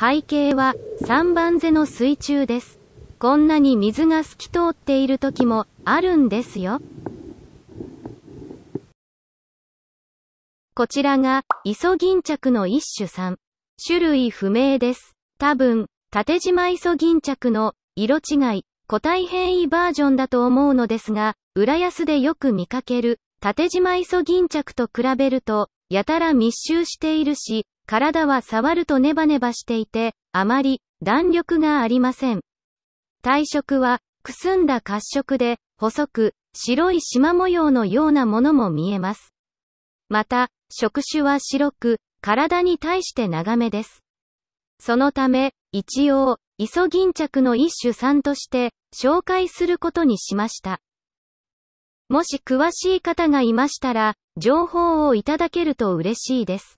背景は3番瀬の水中です。こんなに水が透き通っている時もあるんですよ。こちらが、イソギンチャクの一種3。種類不明です。多分、縦島イソギンチャクの、色違い、個体変異バージョンだと思うのですが、浦安でよく見かける、縦島イソギンチャクと比べると、やたら密集しているし、体は触るとネバネバしていて、あまり弾力がありません。体色は、くすんだ褐色で、細く、白い縞模様のようなものも見えます。また、触手は白く、体に対して長めです。そのため、一応、イソギンチャクの一種さんとして、紹介することにしました。もし詳しい方がいましたら、情報をいただけると嬉しいです。